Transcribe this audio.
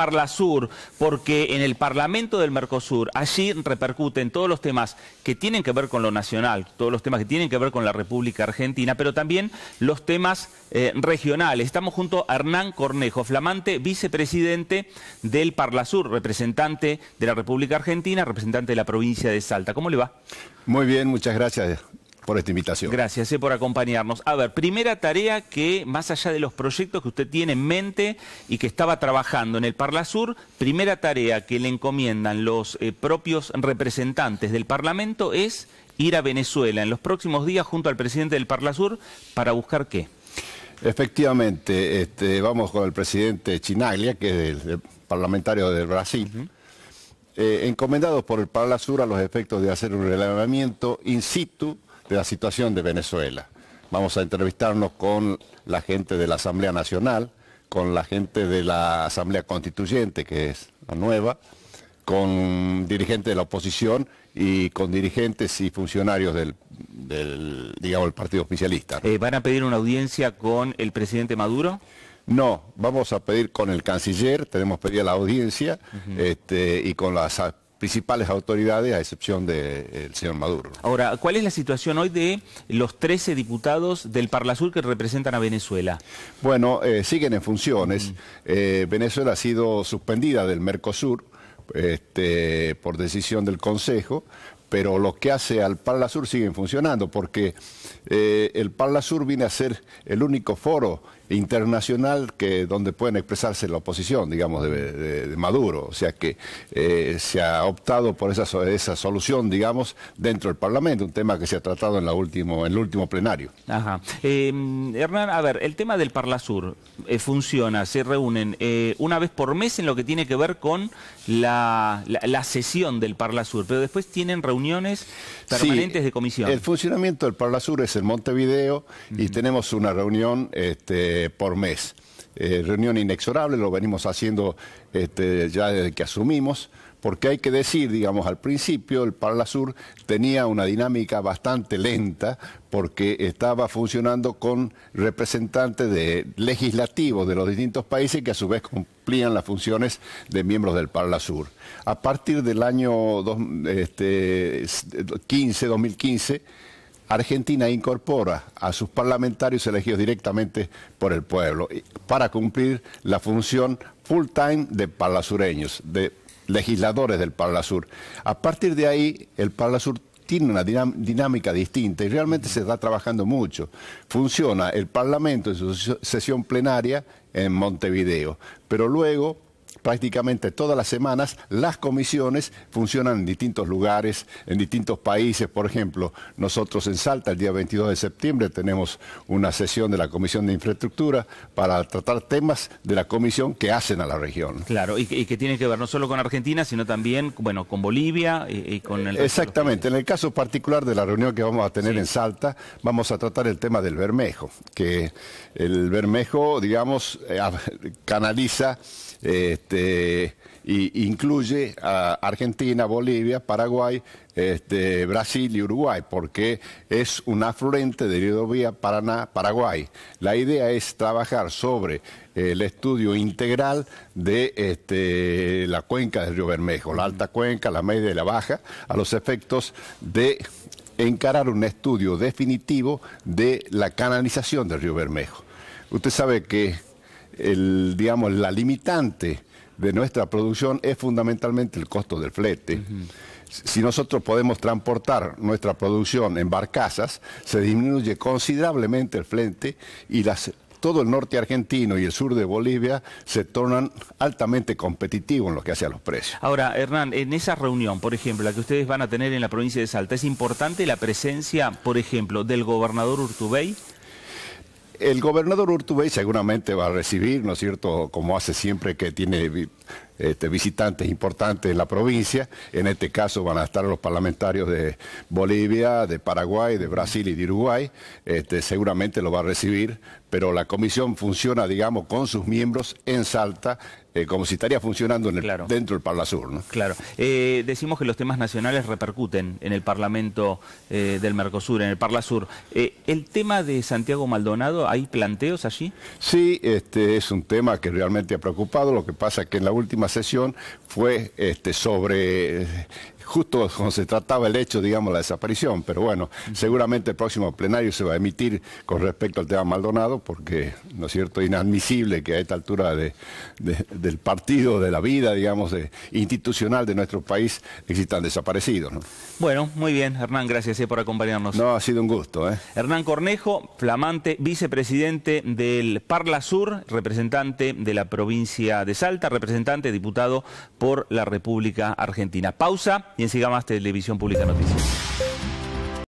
Parlasur, porque en el Parlamento del Mercosur, allí repercuten todos los temas que tienen que ver con lo nacional, todos los temas que tienen que ver con la República Argentina, pero también los temas eh, regionales. Estamos junto a Hernán Cornejo, flamante vicepresidente del Parlasur, representante de la República Argentina, representante de la provincia de Salta. ¿Cómo le va? Muy bien, muchas gracias por esta invitación. Gracias eh, por acompañarnos. A ver, primera tarea que, más allá de los proyectos que usted tiene en mente y que estaba trabajando en el Parlasur, primera tarea que le encomiendan los eh, propios representantes del Parlamento es ir a Venezuela en los próximos días junto al presidente del Parlasur para buscar qué. Efectivamente, este, vamos con el presidente Chinaglia, que es el, parlamentario del Brasil. Eh, encomendados por el Parlasur a los efectos de hacer un relevamiento in situ de la situación de Venezuela. Vamos a entrevistarnos con la gente de la Asamblea Nacional, con la gente de la Asamblea Constituyente, que es la nueva, con dirigentes de la oposición y con dirigentes y funcionarios del, digamos, el partido oficialista. Eh, ¿Van a pedir una audiencia con el presidente Maduro? No, vamos a pedir con el canciller, tenemos pedida la audiencia este, y con las principales autoridades, a excepción del eh, señor Maduro. Ahora, ¿cuál es la situación hoy de los 13 diputados del Parla Sur que representan a Venezuela? Bueno, eh, siguen en funciones. Mm. Eh, Venezuela ha sido suspendida del Mercosur este, por decisión del Consejo, pero lo que hace al Parla Sur siguen funcionando, porque el Parla Sur viene a ser el único foro internacional que donde pueden expresarse la oposición, digamos, de, Maduro. O sea que eh, se ha optado por esa, esa solución, digamos, dentro del Parlamento, un tema que se ha tratado en, la último, en el último plenario. Ajá. Em, Hernán, a ver, el tema del Parlasur Sur eh, funciona, se reúnen eh, una vez por mes en lo que tiene que ver con la, la, sesión del Parla Sur, pero después tienen reuniones permanentes de comisión. El funcionamiento del Parla Sur es en Montevideo y tenemos una reunión... Este, por mes. Eh, reunión inexorable, lo venimos haciendo este, ya desde que asumimos, porque hay que decir, digamos, al principio el Parla Sur tenía una dinámica bastante lenta porque estaba funcionando con representantes de legislativos de los distintos países que a su vez cumplían las funciones de miembros del Parla Sur. A partir del año 2015, 2015, este, Argentina incorpora a sus parlamentarios elegidos directamente por el pueblo para cumplir la función full time de palasureños, de legisladores del Palazur. A partir de ahí, el Palazur tiene una dinámica distinta y realmente se está trabajando mucho. Funciona el Parlamento en su sesión plenaria en Montevideo, pero luego prácticamente todas las semanas las comisiones funcionan en distintos lugares, en distintos países. Por ejemplo, nosotros en Salta el día 22 de septiembre tenemos una sesión de la Comisión de Infraestructura para tratar temas de la comisión que hacen a la región. Claro, y que, tienen que tiene que ver no solo con Argentina, sino también bueno, con Bolivia y, con el... Exactamente, en el caso particular de la reunión que vamos a tener en Salta, vamos a tratar el tema del Bermejo, que el Bermejo, digamos, eh, canaliza... Eh, este, y incluye a Argentina, Bolivia, Paraguay, este, Brasil y Uruguay, porque es un afluente de río Vía Paraná, Paraguay. La idea es trabajar sobre el estudio integral de este, la cuenca del río Bermejo, la alta cuenca, la media y la baja, a los efectos de encarar un estudio definitivo de la canalización del río Bermejo. Usted sabe que digamos, la limitante de nuestra producción es fundamentalmente el costo del flete. Si nosotros podemos transportar nuestra producción en barcazas, se disminuye considerablemente el flete y todo el norte argentino y el sur de Bolivia se tornan altamente competitivos en lo que hace a los precios. Ahora, Hernán, en esa reunión, por ejemplo, la que ustedes van a tener en la provincia de Salta, ¿es importante la presencia, por ejemplo, del gobernador Urtubey? El gobernador Urtubey seguramente va a recibir, ¿no es cierto?, como hace siempre que tiene este, visitantes importantes en la provincia. En este caso van a estar los parlamentarios de Bolivia, de Paraguay, de Brasil y de Uruguay. Este, seguramente lo va a recibir, pero la comisión funciona, digamos, con sus miembros en Salta. Eh, como si estaría funcionando en el, dentro del Parla Sur. ¿no? Claro. Eh, decimos que los temas nacionales repercuten en el Parlamento eh, del Mercosur, en el Parla Sur. ¿El tema de Santiago Maldonado, hay planteos allí? Sí, este es un tema que realmente ha preocupado. Lo que pasa es que en la última última sesión fue este, sobre justo cuando se trataba el hecho, digamos, la desaparición. Pero bueno, seguramente el próximo plenario se va a emitir con respecto al tema Maldonado, porque, ¿no es cierto?, inadmisible que a esta altura de, del partido, de la vida, digamos, institucional de nuestro país, existan desaparecidos. Bueno, muy bien, Hernán, gracias eh, por acompañarnos. No, ha sido un gusto. ¿eh? Hernán Cornejo, flamante vicepresidente del Parla Sur, representante de la provincia de Salta, representante, diputado por la República Argentina. Pausa y en Siga Más Televisión Pública Noticias.